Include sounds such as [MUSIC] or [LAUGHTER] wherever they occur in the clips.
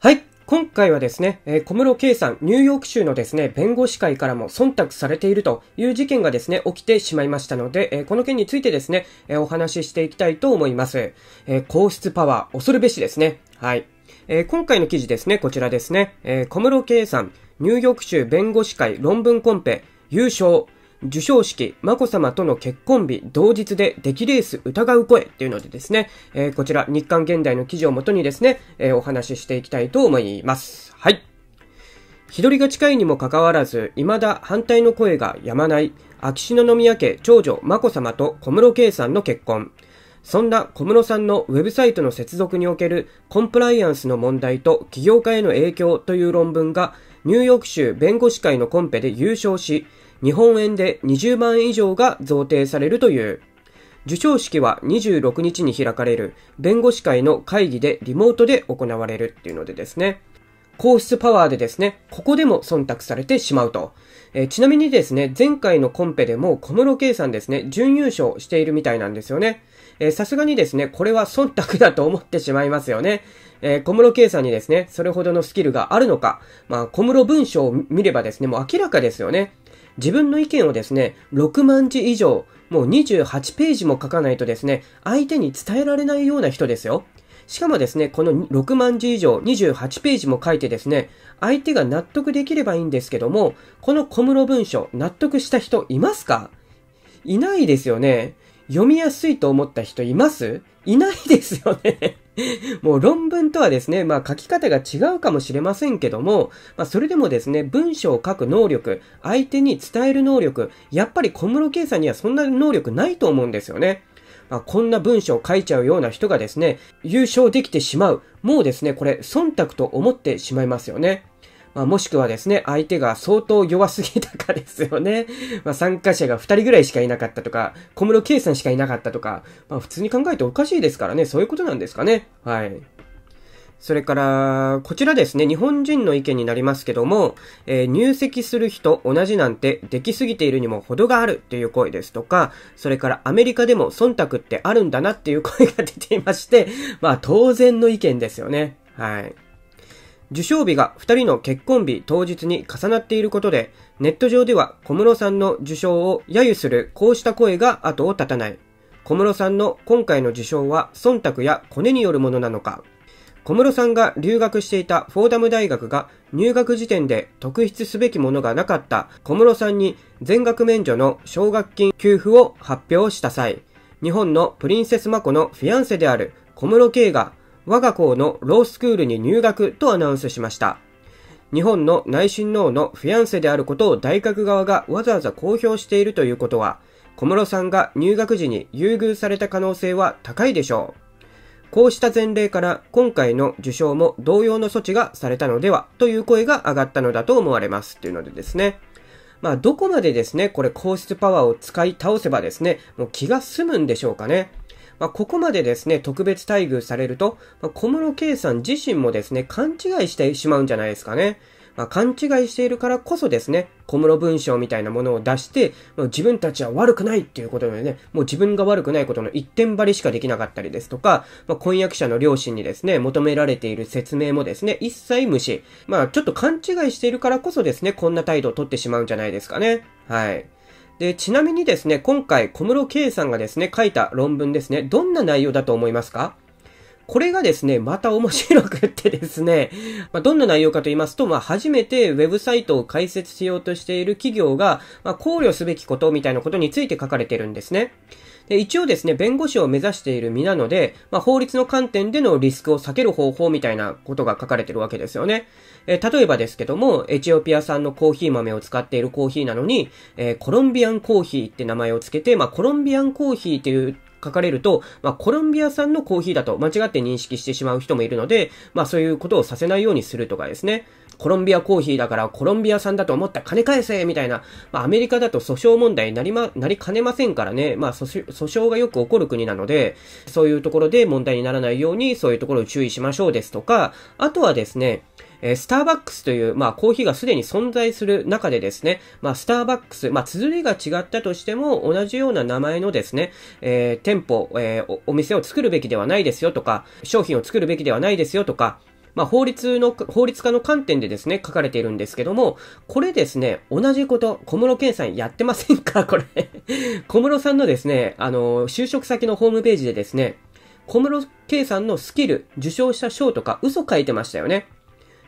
はい。今回はですね、え小室圭さん、ニューヨーク州のですね、弁護士会からも忖度されているという事件がですね、起きてしまいましたので、えこの件についてですね、えお話ししていきたいと思います。え皇室パワー、恐るべしですね。はい。え今回の記事ですね、こちらですね、え小室圭さん、ニューヨーク州弁護士会論文コンペ、優勝、授賞式、眞子さまとの結婚日、同日で出来レース疑う声というのでですね、えー、こちら日刊現代の記事をもとにですね、えー、お話ししていきたいと思います。はい。日取りが近いにもかかわらず、未だ反対の声が止まない、秋篠宮家長女眞子さまと小室圭さんの結婚。そんな小室さんのウェブサイトの接続におけるコンプライアンスの問題と起業家への影響という論文がニューヨーク州弁護士会のコンペで優勝し、日本円で20万円以上が贈呈されるという。受賞式は26日に開かれる弁護士会の会議でリモートで行われるっていうのでですね。皇室パワーでですね、ここでも忖度されてしまうと。えー、ちなみにですね、前回のコンペでも小室圭さんですね、準優勝しているみたいなんですよね。えさすがにですね、これは忖度だと思ってしまいますよね。えー、小室圭さんにですね、それほどのスキルがあるのか、まあ、小室文章を見ればですね、もう明らかですよね。自分の意見をですね、6万字以上、もう28ページも書かないとですね、相手に伝えられないような人ですよ。しかもですね、この6万字以上28ページも書いてですね、相手が納得できればいいんですけども、この小室文書、納得した人いますかいないですよね。読みやすいと思った人いますいないですよね [LAUGHS] もう論文とはですね、まあ書き方が違うかもしれませんけども、まあそれでもですね、文章を書く能力、相手に伝える能力、やっぱり小室圭さんにはそんな能力ないと思うんですよね。まあ、こんな文章を書いちゃうような人がですね、優勝できてしまう。もうですね、これ、忖度と思ってしまいますよね。まあ、もしくはですね、相手が相当弱すぎたかですよね。[LAUGHS] まあ、参加者が2人ぐらいしかいなかったとか、小室圭さんしかいなかったとか、まあ、普通に考えておかしいですからね、そういうことなんですかね。はい。それから、こちらですね、日本人の意見になりますけども、えー、入籍する人同じなんてできすぎているにも程があるっていう声ですとか、それからアメリカでも忖度ってあるんだなっていう声が出ていまして、まあ当然の意見ですよね。はい。受賞日が2人の結婚日当日に重なっていることで、ネット上では小室さんの受賞を揶揄するこうした声が後を絶たない。小室さんの今回の受賞は忖度やコネによるものなのか。小室さんが留学していたフォーダム大学が入学時点で特筆すべきものがなかった小室さんに全額免除の奨学金給付を発表した際、日本のプリンセスマコのフィアンセである小室圭が我が校のロースクールに入学とアナウンスしました。日本の内親王のフィアンセであることを大学側がわざわざ公表しているということは、小室さんが入学時に優遇された可能性は高いでしょう。こうした前例から今回の受賞も同様の措置がされたのではという声が上がったのだと思われますというのでですね。まあどこまでですね、これ皇室パワーを使い倒せばですね、もう気が済むんでしょうかね。まあ、ここまでですね、特別待遇されると、まあ、小室圭さん自身もですね、勘違いしてしまうんじゃないですかね。まあ、勘違いしているからこそですね、小室文章みたいなものを出して、もう自分たちは悪くないっていうことでね、もう自分が悪くないことの一点張りしかできなかったりですとか、まあ、婚約者の両親にですね、求められている説明もですね、一切無視。まあ、ちょっと勘違いしているからこそですね、こんな態度をとってしまうんじゃないですかね。はい。で、ちなみにですね、今回小室圭さんがですね、書いた論文ですね、どんな内容だと思いますかこれがですね、また面白くってですね、[LAUGHS] まあ、どんな内容かと言いますと、まあ、初めてウェブサイトを開設しようとしている企業が、まあ、考慮すべきことみたいなことについて書かれてるんですね。で、一応ですね、弁護士を目指している身なので、まあ、法律の観点でのリスクを避ける方法みたいなことが書かれてるわけですよね。え例えばですけども、エチオピア産のコーヒー豆を使っているコーヒーなのに、えー、コロンビアンコーヒーって名前をつけて、まあ、コロンビアンコーヒーっていう書かれると、まあ、コロンビア産のコーヒーだと間違って認識してしまう人もいるので、まあ、そういうことをさせないようにするとかですね。コロンビアコーヒーだからコロンビア産だと思った金返せみたいな、まあ、アメリカだと訴訟問題になりま、なりかねませんからね、まあ訴、訟がよく起こる国なので、そういうところで問題にならないように、そういうところを注意しましょうですとか、あとはですね、えー、スターバックスという、まあ、コーヒーがすでに存在する中でですね、まあ、スターバックス、まあ、綴りが違ったとしても、同じような名前のですね、えー、店舗、えー、お店を作るべきではないですよとか、商品を作るべきではないですよとか、まあ、法律の、法律家の観点でですね、書かれているんですけども、これですね、同じこと、小室健さんやってませんか [LAUGHS] これ小室さんのですね、あの、就職先のホームページでですね、小室圭さんのスキル、受賞した賞とか嘘書いてましたよね。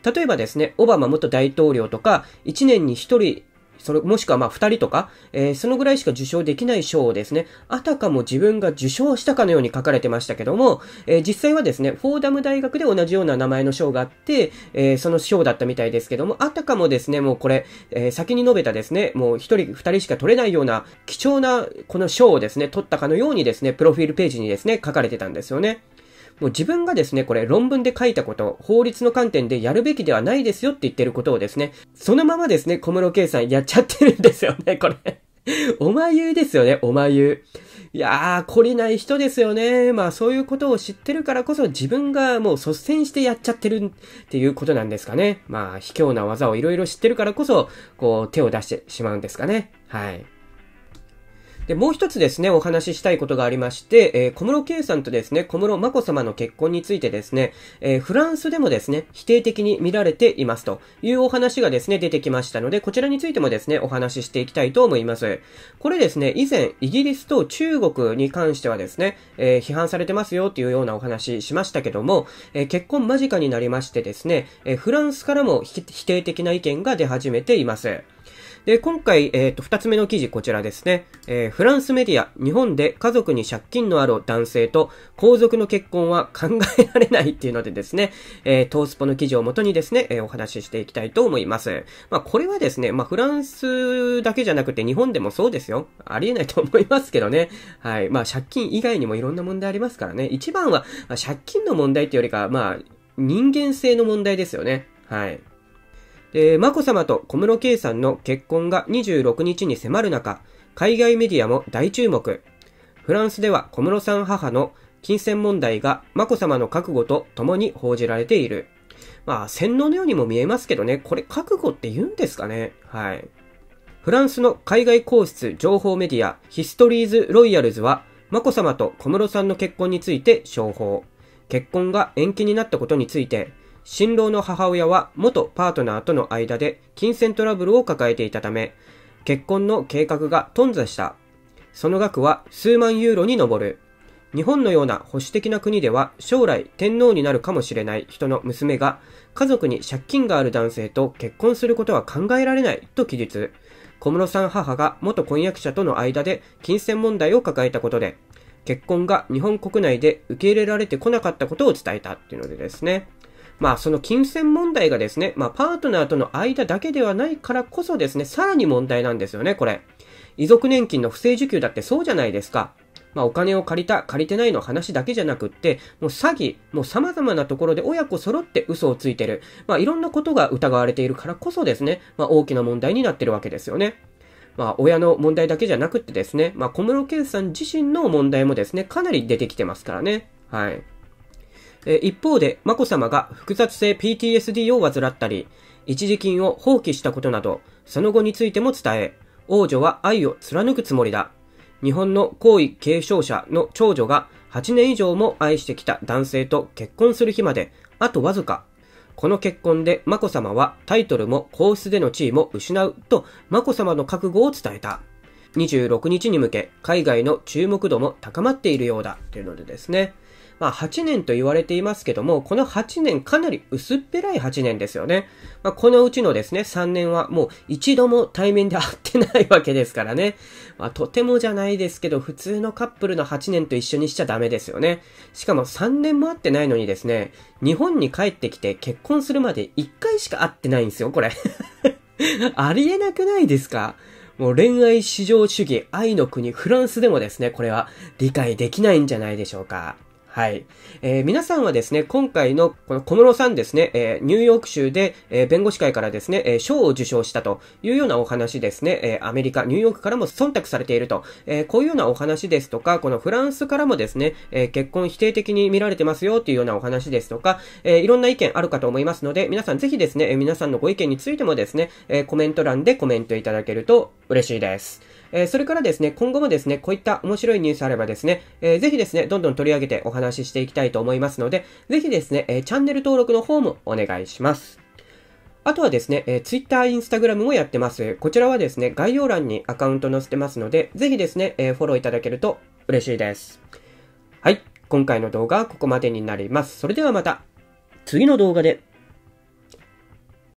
例えばですね、オバマ元大統領とか、1年に1人、それ、もしくはまあ2人とか、えー、そのぐらいしか受賞できない賞をですね、あたかも自分が受賞したかのように書かれてましたけども、えー、実際はですね、フォーダム大学で同じような名前の賞があって、えー、その賞だったみたいですけども、あたかもですね、もうこれ、え先に述べたですね、もう1人、2人しか取れないような貴重なこの賞をですね、取ったかのようにですね、プロフィールページにですね、書かれてたんですよね。もう自分がですね、これ論文で書いたこと、法律の観点でやるべきではないですよって言ってることをですね、そのままですね、小室圭さんやっちゃってるんですよね、これ [LAUGHS] お言うですよね、お言う。いやー、懲りない人ですよね。まあそういうことを知ってるからこそ自分がもう率先してやっちゃってるっていうことなんですかね。まあ卑怯な技をいろいろ知ってるからこそ、こう手を出してしまうんですかね。はい。で、もう一つですね、お話ししたいことがありまして、えー、小室圭さんとですね、小室眞子様の結婚についてですね、えー、フランスでもですね、否定的に見られていますというお話がですね、出てきましたので、こちらについてもですね、お話ししていきたいと思います。これですね、以前、イギリスと中国に関してはですね、えー、批判されてますよっていうようなお話しましたけども、え結婚間近になりましてですね、えフランスからも否定的な意見が出始めています。で、今回、えっ、ー、と、二つ目の記事、こちらですね。えー、フランスメディア、日本で家族に借金のある男性と皇族の結婚は考えられないっていうのでですね、えー、トースポの記事をもとにですね、えー、お話ししていきたいと思います。まあ、これはですね、まあ、フランスだけじゃなくて日本でもそうですよ。ありえないと思いますけどね。はい。まあ、借金以外にもいろんな問題ありますからね。一番は、まあ、借金の問題っていうよりか、まあ、人間性の問題ですよね。はい。で、眞子さまと小室圭さんの結婚が26日に迫る中、海外メディアも大注目。フランスでは小室さん母の金銭問題が眞子さまの覚悟と共に報じられている。まあ、洗脳のようにも見えますけどね、これ覚悟って言うんですかねはい。フランスの海外皇室情報メディアヒストリーズ・ロイヤルズは、眞子さまと小室さんの結婚について商法。結婚が延期になったことについて、新郎の母親は元パートナーとの間で金銭トラブルを抱えていたため、結婚の計画が頓挫した。その額は数万ユーロに上る。日本のような保守的な国では将来天皇になるかもしれない人の娘が家族に借金がある男性と結婚することは考えられないと記述。小室さん母が元婚約者との間で金銭問題を抱えたことで、結婚が日本国内で受け入れられてこなかったことを伝えたっていうのでですね。まあ、その金銭問題がですね、まあ、パートナーとの間だけではないからこそですね、さらに問題なんですよね、これ。遺族年金の不正受給だってそうじゃないですか。まあ、お金を借りた、借りてないの話だけじゃなくって、もう詐欺、もう様々なところで親子揃って嘘をついてる。まあ、いろんなことが疑われているからこそですね、まあ、大きな問題になってるわけですよね。まあ、親の問題だけじゃなくってですね、まあ、小室圭さん自身の問題もですね、かなり出てきてますからね。はい。一方で、眞子さまが複雑性 PTSD を患ったり、一時金を放棄したことなど、その後についても伝え、王女は愛を貫くつもりだ。日本の皇位継承者の長女が8年以上も愛してきた男性と結婚する日まで、あとわずか。この結婚で眞子さまはタイトルも皇室での地位も失うと眞子さまの覚悟を伝えた。26日に向け、海外の注目度も高まっているようだ。というのでですね。まあ8年と言われていますけども、この8年かなり薄っぺらい8年ですよね。まあこのうちのですね、3年はもう一度も対面で会ってないわけですからね。まあとてもじゃないですけど、普通のカップルの8年と一緒にしちゃダメですよね。しかも3年も会ってないのにですね、日本に帰ってきて結婚するまで1回しか会ってないんですよ、これ [LAUGHS] ありえなくないですかもう恋愛至上主義、愛の国、フランスでもですね、これは理解できないんじゃないでしょうか。はい。えー、皆さんはですね、今回の、この小室さんですね、えー、ニューヨーク州で、えー、弁護士会からですね、え賞を受賞したというようなお話ですね、えアメリカ、ニューヨークからも忖度されていると、えこういうようなお話ですとか、このフランスからもですね、え結婚否定的に見られてますよというようなお話ですとか、えいろんな意見あるかと思いますので、皆さんぜひですね、え皆さんのご意見についてもですね、えコメント欄でコメントいただけると嬉しいです。えー、それからですね、今後もですね、こういった面白いニュースあればですね、えー、ぜひですね、どんどん取り上げてお話ししていきたいと思いますので、ぜひですね、えー、チャンネル登録の方もお願いします。あとはですね、えー、Twitter、Instagram もやってます。こちらはですね、概要欄にアカウント載せてますので、ぜひですね、えー、フォローいただけると嬉しいです。はい。今回の動画はここまでになります。それではまた、次の動画で。